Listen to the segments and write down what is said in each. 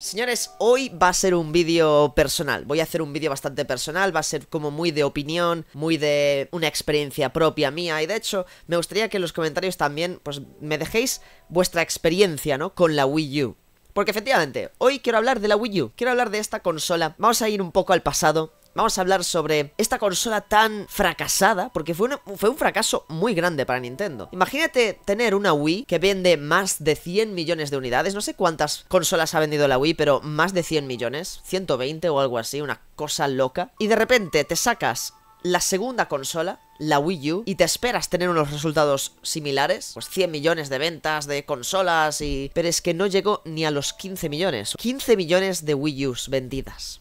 Señores, hoy va a ser un vídeo personal, voy a hacer un vídeo bastante personal, va a ser como muy de opinión, muy de una experiencia propia mía y de hecho me gustaría que en los comentarios también pues me dejéis vuestra experiencia, ¿no? Con la Wii U. Porque efectivamente, hoy quiero hablar de la Wii U, quiero hablar de esta consola, vamos a ir un poco al pasado, vamos a hablar sobre esta consola tan fracasada, porque fue, fue un fracaso muy grande para Nintendo. Imagínate tener una Wii que vende más de 100 millones de unidades, no sé cuántas consolas ha vendido la Wii, pero más de 100 millones, 120 o algo así, una cosa loca. Y de repente te sacas la segunda consola, la Wii U, y te esperas tener unos resultados similares, pues 100 millones de ventas de consolas y... Pero es que no llegó ni a los 15 millones. 15 millones de Wii Us vendidas.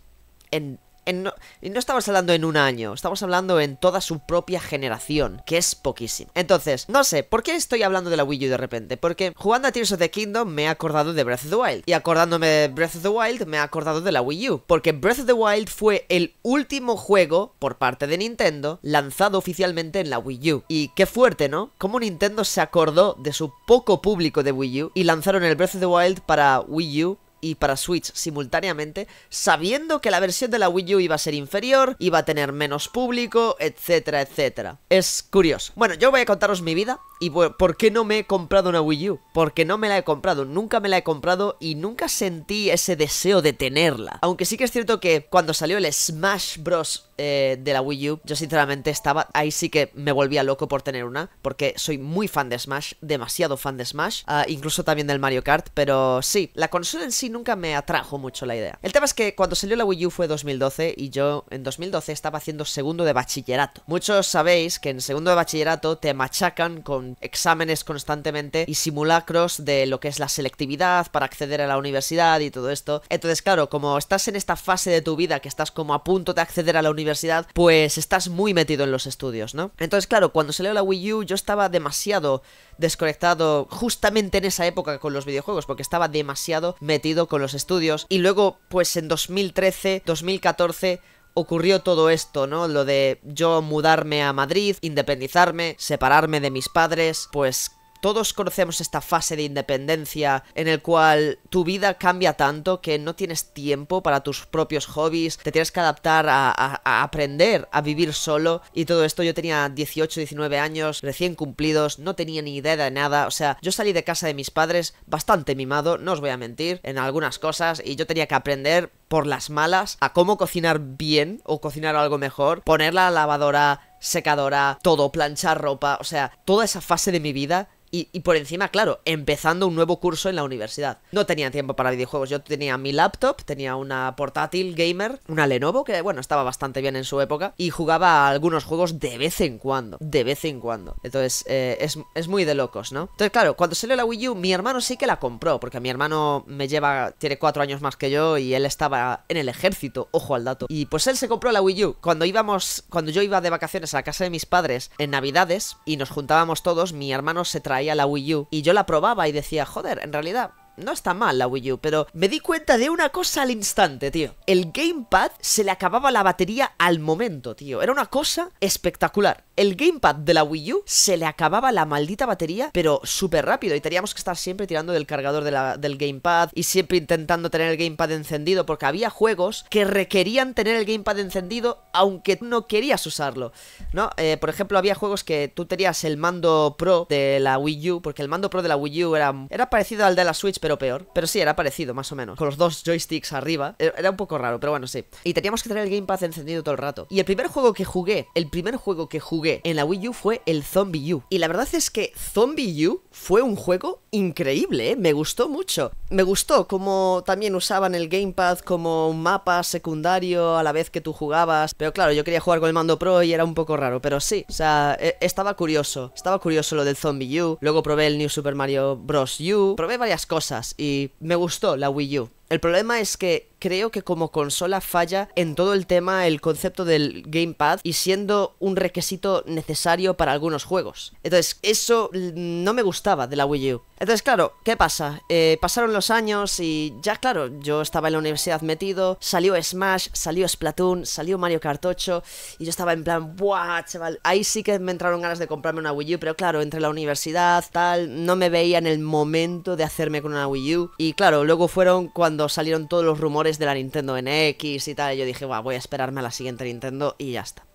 En no, no, estamos hablando en un año, estamos hablando en toda su propia generación, que es poquísimo. Entonces, no sé, ¿por qué estoy hablando de la Wii U de repente? Porque jugando a Tears of the Kingdom me he acordado de Breath of the Wild. Y acordándome de Breath of the Wild, me he acordado de la Wii U. Porque Breath of the Wild fue el último juego, por parte de Nintendo, lanzado oficialmente en la Wii U. Y qué fuerte, ¿no? Cómo Nintendo se acordó de su poco público de Wii U y lanzaron el Breath of the Wild para Wii U y para Switch simultáneamente, sabiendo que la versión de la Wii U iba a ser inferior, iba a tener menos público, etcétera, etcétera. Es curioso. Bueno, yo voy a contaros mi vida ¿Y por qué no me he comprado una Wii U? Porque no me la he comprado, nunca me la he comprado y nunca sentí ese deseo de tenerla. Aunque sí que es cierto que cuando salió el Smash Bros. Eh, de la Wii U, yo sinceramente estaba, ahí sí que me volvía loco por tener una, porque soy muy fan de Smash, demasiado fan de Smash, ah, incluso también del Mario Kart, pero sí, la consola en sí nunca me atrajo mucho la idea. El tema es que cuando salió la Wii U fue 2012 y yo en 2012 estaba haciendo segundo de bachillerato. Muchos sabéis que en segundo de bachillerato te machacan con exámenes constantemente y simulacros de lo que es la selectividad para acceder a la universidad y todo esto. Entonces, claro, como estás en esta fase de tu vida que estás como a punto de acceder a la universidad, pues estás muy metido en los estudios, ¿no? Entonces, claro, cuando salió la Wii U yo estaba demasiado desconectado justamente en esa época con los videojuegos porque estaba demasiado metido con los estudios y luego pues en 2013, 2014 ocurrió todo esto, ¿no? Lo de yo mudarme a Madrid, independizarme, separarme de mis padres, pues todos conocemos esta fase de independencia en el cual tu vida cambia tanto que no tienes tiempo para tus propios hobbies, te tienes que adaptar a, a, aprender a vivir solo y todo esto yo tenía 18, 19 años recién cumplidos, no tenía ni idea de nada, o sea, yo salí de casa de mis padres bastante mimado, no os voy a mentir, en algunas cosas y yo tenía que aprender por las malas a cómo cocinar bien o cocinar algo mejor, poner la lavadora, secadora, todo, planchar ropa, o sea, toda esa fase de mi vida y, por encima, claro, empezando un nuevo curso en la universidad. No tenía tiempo para videojuegos. Yo tenía mi laptop, tenía una portátil gamer, una Lenovo, que bueno, estaba bastante bien en su época, y jugaba algunos juegos de vez en cuando. De vez en cuando. Entonces, eh, es, es, muy de locos, ¿no? Entonces, claro, cuando salió la Wii U, mi hermano sí que la compró, porque mi hermano me lleva, tiene cuatro años más que yo, y él estaba en el ejército, ojo al dato. Y pues él se compró la Wii U. Cuando íbamos, cuando yo iba de vacaciones a la casa de mis padres en Navidades, y nos juntábamos todos, mi hermano se traía a la Wii U y yo la probaba y decía, joder, en realidad no está mal la Wii U, pero me di cuenta de una cosa al instante, tío. El gamepad se le acababa la batería al momento, tío. Era una cosa espectacular. El gamepad de la Wii U se le acababa la maldita batería, pero súper rápido. Y teníamos que estar siempre tirando del cargador del gamepad y siempre intentando tener el gamepad encendido, porque había juegos que requerían tener el gamepad encendido aunque no querías usarlo. ¿No? Eh, por ejemplo, había juegos que tú tenías el mando pro de la Wii U, porque el mando pro de la Wii U era, era parecido al de la Switch, pero pero peor. Pero sí, era parecido, más o menos. Con los dos joysticks arriba. Eh, era un poco raro, pero bueno, sí. Y teníamos que tener el gamepad encendido todo el rato. Y el primer juego que jugué, el primer juego que jugué en la Wii U fue el Zombie U. Y la verdad es que Zombie U fue un juego increíble, eh, me gustó mucho. Me gustó como también usaban el gamepad como un mapa secundario a la vez que tú jugabas. Pero claro, yo quería jugar con el mando pro y era un poco raro, pero sí. O sea, e, estaba curioso. Estaba curioso lo del Zombie U. Luego probé el New Super Mario Bros. U. Probé varias cosas y me gustó la Wii U. El problema es que creo que como consola falla en todo el tema el concepto del gamepad y siendo un requisito necesario para algunos juegos. Entonces, eso no me gustaba de la Wii U. Entonces, claro, ¿qué pasa? Eh, pasaron los años y ya, claro, yo estaba en la universidad metido, salió Smash, salió Splatoon, salió Mario Kart 8 y yo estaba en plan, ¡buah, chaval! Ahí sí que me entraron ganas de comprarme una Wii U, pero claro, entre la universidad, tal, no me veía en el momento de hacerme con una Wii U. Y claro, luego fueron cuando salieron todos los rumores de la Nintendo NX y tal, yo dije, voy a esperarme a la siguiente Nintendo y ya está.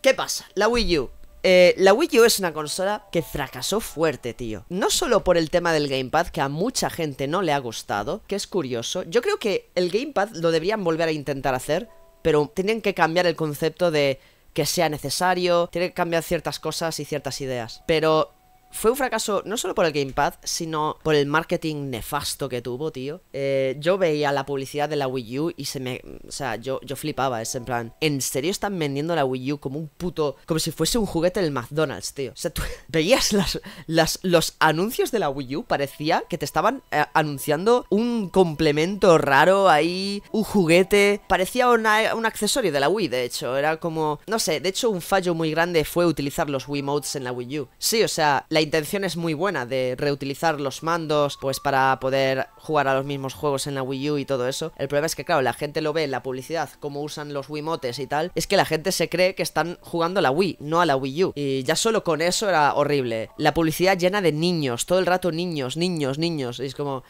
¿Qué pasa? La Wii U. Eh, la Wii U es una consola que fracasó fuerte, tío. No solo por el tema del gamepad, que a mucha gente no le ha gustado, que es curioso. Yo creo que el gamepad lo deberían volver a intentar hacer, pero tienen que cambiar el concepto de que sea necesario, Tienen que cambiar ciertas cosas y ciertas ideas. Pero fue un fracaso no solo por el Gamepad, sino por el marketing nefasto que tuvo, tío. Eh, yo veía la publicidad de la Wii U y se me. O sea, yo, yo flipaba, es en plan. ¿En serio están vendiendo la Wii U como un puto. como si fuese un juguete del McDonald's, tío? O sea, veías las, las, los anuncios de la Wii U, parecía que te estaban eh, anunciando un complemento raro ahí, un juguete. Parecía un accesorio de la Wii, de hecho. Era como. No sé, de hecho, un fallo muy grande fue utilizar los Wii Modes en la Wii U. Sí, o sea, la la intención es muy buena de reutilizar los mandos, pues para poder jugar a los mismos juegos en la Wii U y todo eso. El problema es que, claro, la gente lo ve en la publicidad, cómo usan los Motes y tal. Es que la gente se cree que están jugando a la Wii, no a la Wii U. Y ya solo con eso era horrible. La publicidad llena de niños, todo el rato niños, niños, niños. es como.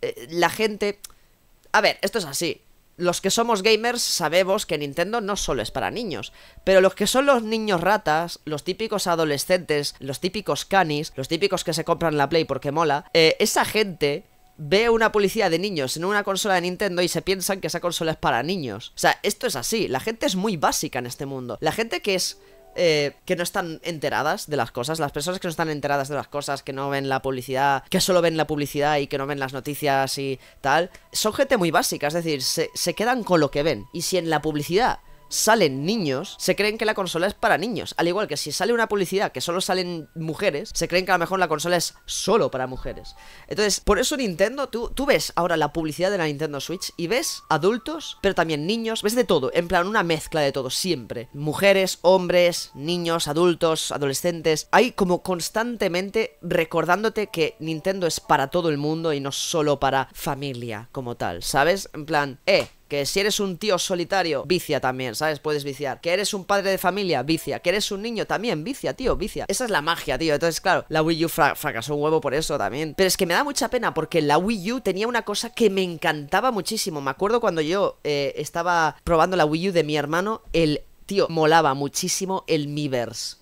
Eh, la gente. A ver, esto es así los que somos gamers sabemos que Nintendo no solo es para niños, pero los que son los niños ratas, los típicos adolescentes, los típicos canis, los típicos que se compran la Play porque mola, eh, esa gente ve una policía de niños en una consola de Nintendo y se piensan que esa consola es para niños. O sea, esto es así, la gente es muy básica en este mundo. La gente que es eh, que no están enteradas de las cosas, las personas que no están enteradas de las cosas, que no ven la publicidad, que solo ven la publicidad y que no ven las noticias y tal, son gente muy básica, es decir, se quedan con lo que ven. Y si en la publicidad salen niños, se creen que la consola es para niños. Al igual que si sale una publicidad que solo salen mujeres, se creen que a lo mejor la consola es solo para mujeres. Entonces, por eso Nintendo, tú, tú ves ahora la publicidad de la Nintendo Switch y ves adultos, pero también niños, ves de todo, en plan una mezcla de todo, siempre. Mujeres, hombres, niños, adultos, adolescentes. Hay como constantemente recordándote que Nintendo es para todo el mundo y no solo para familia como tal, ¿sabes? En plan, eh, que si eres un tío solitario, vicia también, ¿sabes? Puedes viciar. Que eres un padre de familia, vicia. Que eres un niño también, vicia, tío, vicia. Esa es la magia, tío. Entonces, claro, la Wii U fracasó un huevo por eso también. Pero es que me da mucha pena porque la Wii U tenía una cosa que me encantaba muchísimo. Me acuerdo cuando yo eh, estaba probando la Wii U de mi hermano, el tío molaba muchísimo el Miiverse.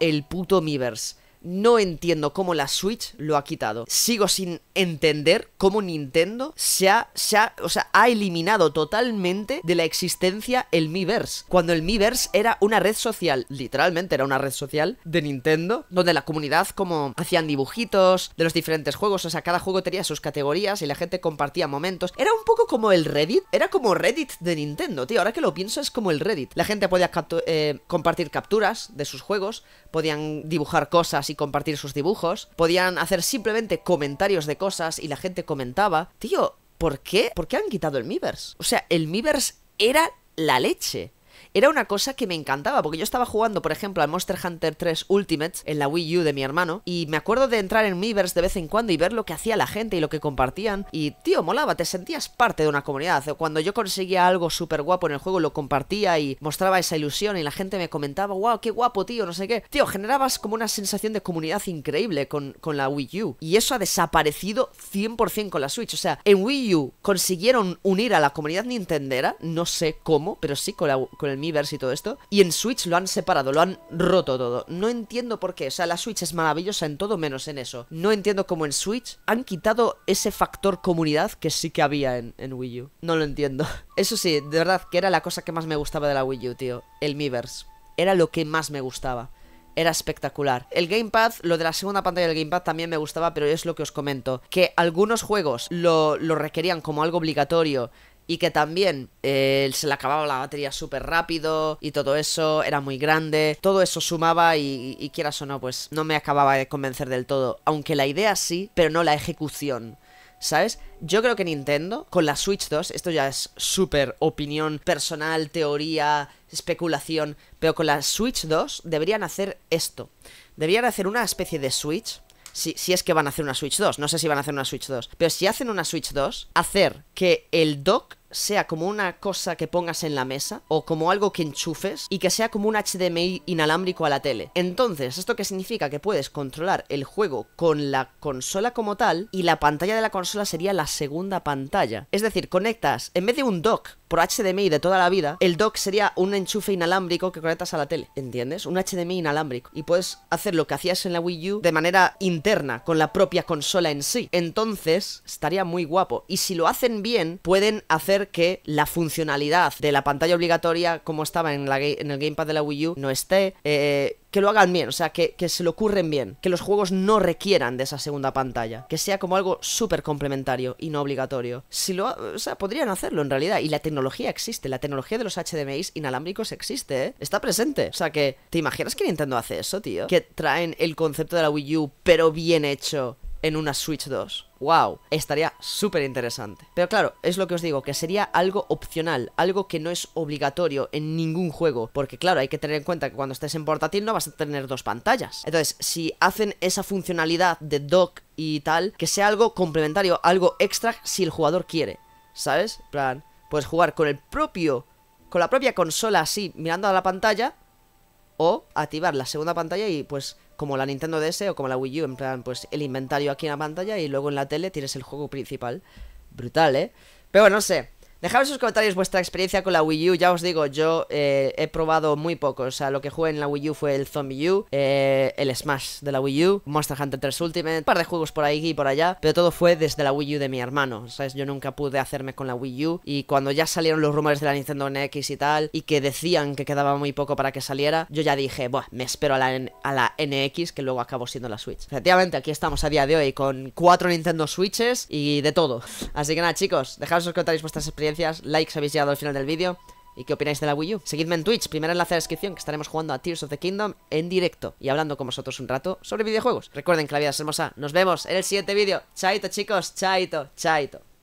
El puto Miiverse no entiendo cómo la Switch lo ha quitado. Sigo sin entender cómo Nintendo se ha, se ha, o sea, ha eliminado totalmente de la existencia el Miiverse. Cuando el Miiverse era una red social, literalmente era una red social de Nintendo, donde la comunidad como hacían dibujitos de los diferentes juegos, o sea, cada juego tenía sus categorías y la gente compartía momentos. Era un poco como el Reddit, era como Reddit de Nintendo, tío. Ahora que lo pienso es como el Reddit. La gente podía eh, compartir capturas de sus juegos, podían dibujar cosas y compartir sus dibujos, podían hacer simplemente comentarios de cosas y la gente comentaba. Tío, ¿por qué? ¿Por qué han quitado el Miiverse? O sea, el Miiverse era la leche. Era una cosa que me encantaba, porque yo estaba jugando, por ejemplo, al Monster Hunter 3 Ultimate en la Wii U de mi hermano, y me acuerdo de entrar en Miiverse de vez en cuando y ver lo que hacía la gente y lo que compartían, y tío, molaba, te sentías parte de una comunidad. Cuando yo conseguía algo súper guapo en el juego, lo compartía y mostraba esa ilusión, y la gente me comentaba, wow, qué guapo, tío, no sé qué. Tío, generabas como una sensación de comunidad increíble con, la Wii U, y eso ha desaparecido 100% con la Switch. O sea, en Wii U consiguieron unir a la comunidad nintendera, no sé cómo, pero sí con la, con el Miiverse y todo esto. Y en Switch lo han separado, lo han roto todo. No entiendo por qué. O sea, la Switch es maravillosa en todo menos en eso. No entiendo cómo en Switch han quitado ese factor comunidad que sí que había en, en Wii U. No lo entiendo. Eso sí, de verdad que era la cosa que más me gustaba de la Wii U, tío. El Miiverse. Era lo que más me gustaba era espectacular. El gamepad, lo de la segunda pantalla del gamepad también me gustaba, pero es lo que os comento, que algunos juegos lo, lo requerían como algo obligatorio y que también eh, se le acababa la batería súper rápido y todo eso, era muy grande, todo eso sumaba y, y, quieras o no, pues no me acababa de convencer del todo, aunque la idea sí, pero no la ejecución. ¿Sabes? Yo creo que Nintendo, con la Switch 2, esto ya es súper opinión personal, teoría, especulación, pero con la Switch 2 deberían hacer esto. Deberían hacer una especie de Switch si, es que van a hacer una Switch 2, no sé si van a hacer una Switch 2, pero si hacen una Switch 2, hacer que el dock sea como una cosa que pongas en la mesa o como algo que enchufes y que sea como un HDMI inalámbrico a la tele. Entonces, ¿esto qué significa? Que puedes controlar el juego con la consola como tal y la pantalla de la consola sería la segunda pantalla. Es decir, conectas, en vez de un dock, por HDMI de toda la vida, el dock sería un enchufe inalámbrico que conectas a la tele, ¿entiendes? Un HDMI inalámbrico. Y puedes hacer lo que hacías en la Wii U de manera interna, con la propia consola en sí. Entonces, estaría muy guapo. Y si lo hacen bien, pueden hacer que la funcionalidad de la pantalla obligatoria, como estaba en, la en el gamepad de la Wii U, no esté. Eh, que lo hagan bien, o sea, que, se lo ocurren bien, que los juegos no requieran de esa segunda pantalla, que sea como algo súper complementario y no obligatorio. Si lo, o sea, podrían hacerlo en realidad, y la tecnología existe, la tecnología de los HDMIs inalámbricos existe, ¿eh? está presente. O sea, que, ¿te imaginas que Nintendo hace eso, tío? Que traen el concepto de la Wii U, pero bien hecho, en una Switch 2. ¡Wow! Estaría súper interesante. Pero claro, es lo que os digo, que sería algo opcional, algo que no es obligatorio en ningún juego. Porque claro, hay que tener en cuenta que cuando estés en portátil no vas a tener dos pantallas. Entonces, si hacen esa funcionalidad de dock y tal, que sea algo complementario, algo extra si el jugador quiere. ¿Sabes? plan, puedes jugar con el propio. Con la propia consola así, mirando a la pantalla, o activar la segunda pantalla y pues como la Nintendo DS o como la Wii U, en plan, pues el inventario aquí en la pantalla y luego en la tele tienes el juego principal. Brutal, ¿eh? Pero no sé, Dejad en sus comentarios vuestra experiencia con la Wii U. Ya os digo, yo eh, he probado muy poco. O sea, lo que jugué en la Wii U fue el Zombie U, eh, el Smash de la Wii U, Monster Hunter 3 Ultimate, un par de juegos por ahí y por allá. Pero todo fue desde la Wii U de mi hermano. ¿Sabes? Yo nunca pude hacerme con la Wii U. Y cuando ya salieron los rumores de la Nintendo NX y tal, y que decían que quedaba muy poco para que saliera, yo ya dije, bueno me espero a la, a la NX, que luego acabó siendo la Switch. Efectivamente, aquí estamos a día de hoy con cuatro Nintendo Switches y de todo. Así que nada, chicos, dejad en sus comentarios vuestras experiencias Like likes habéis llegado al final del vídeo y qué opináis de la Wii U. Seguidme en Twitch, primer enlace la descripción, que estaremos jugando a Tears of the Kingdom en directo y hablando con vosotros un rato sobre videojuegos. Recuerden que la vida es hermosa. Nos vemos en el siguiente vídeo. Chaito, chicos. Chaito, chaito.